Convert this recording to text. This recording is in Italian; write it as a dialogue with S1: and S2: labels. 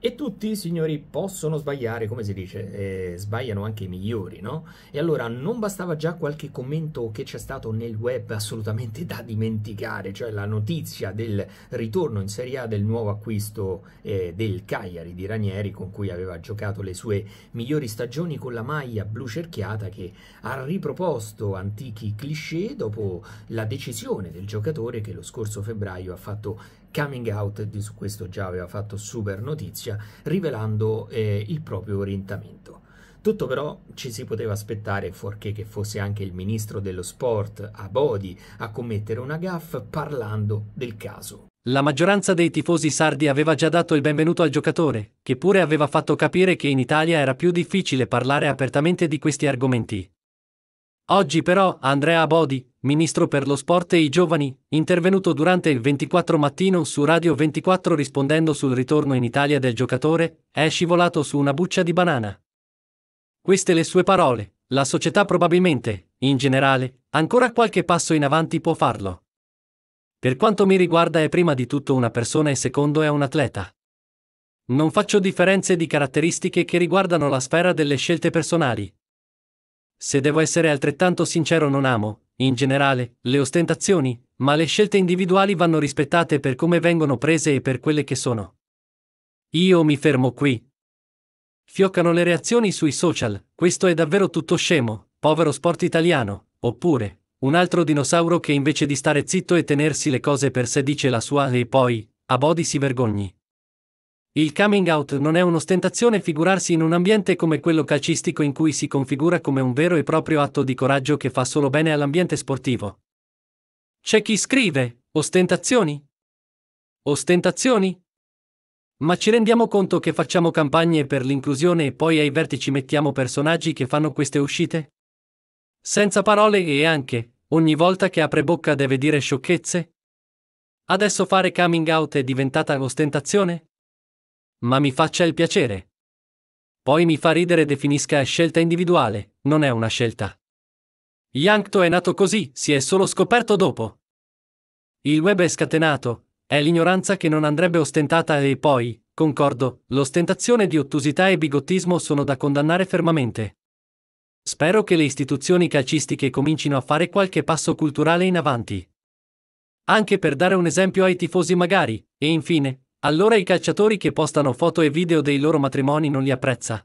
S1: E tutti, signori, possono sbagliare, come si dice, eh, sbagliano anche i migliori, no? E allora non bastava già qualche commento che c'è stato nel web assolutamente da dimenticare, cioè la notizia del ritorno in Serie A del nuovo acquisto eh, del Cagliari di Ranieri, con cui aveva giocato le sue migliori stagioni con la maglia blu cerchiata, che ha riproposto antichi cliché dopo la decisione del giocatore che lo scorso febbraio ha fatto coming out, di su questo già aveva fatto super notizia, rivelando eh, il proprio orientamento. Tutto però ci si poteva aspettare, fuorché che fosse anche il ministro dello sport, Abodi, a commettere una gaffa parlando del caso.
S2: La maggioranza dei tifosi sardi aveva già dato il benvenuto al giocatore, che pure aveva fatto capire che in Italia era più difficile parlare apertamente di questi argomenti. Oggi però Andrea Bodi, ministro per lo sport e i giovani, intervenuto durante il 24 mattino su Radio 24 rispondendo sul ritorno in Italia del giocatore, è scivolato su una buccia di banana. Queste le sue parole. La società probabilmente, in generale, ancora qualche passo in avanti può farlo. Per quanto mi riguarda è prima di tutto una persona e secondo è un atleta. Non faccio differenze di caratteristiche che riguardano la sfera delle scelte personali, se devo essere altrettanto sincero non amo, in generale, le ostentazioni, ma le scelte individuali vanno rispettate per come vengono prese e per quelle che sono. Io mi fermo qui. Fioccano le reazioni sui social, questo è davvero tutto scemo, povero sport italiano, oppure, un altro dinosauro che invece di stare zitto e tenersi le cose per sé dice la sua e poi, a Bodi si vergogni. Il coming out non è un'ostentazione figurarsi in un ambiente come quello calcistico in cui si configura come un vero e proprio atto di coraggio che fa solo bene all'ambiente sportivo. C'è chi scrive, ostentazioni? Ostentazioni? Ma ci rendiamo conto che facciamo campagne per l'inclusione e poi ai vertici mettiamo personaggi che fanno queste uscite? Senza parole e anche, ogni volta che apre bocca deve dire sciocchezze? Adesso fare coming out è diventata ostentazione? Ma mi faccia il piacere. Poi mi fa ridere definisca scelta individuale, non è una scelta. Yankto è nato così, si è solo scoperto dopo. Il web è scatenato, è l'ignoranza che non andrebbe ostentata e poi, concordo, l'ostentazione di ottusità e bigottismo sono da condannare fermamente. Spero che le istituzioni calcistiche comincino a fare qualche passo culturale in avanti. Anche per dare un esempio ai tifosi magari, e infine, allora i calciatori che postano foto e video dei loro matrimoni non li apprezza.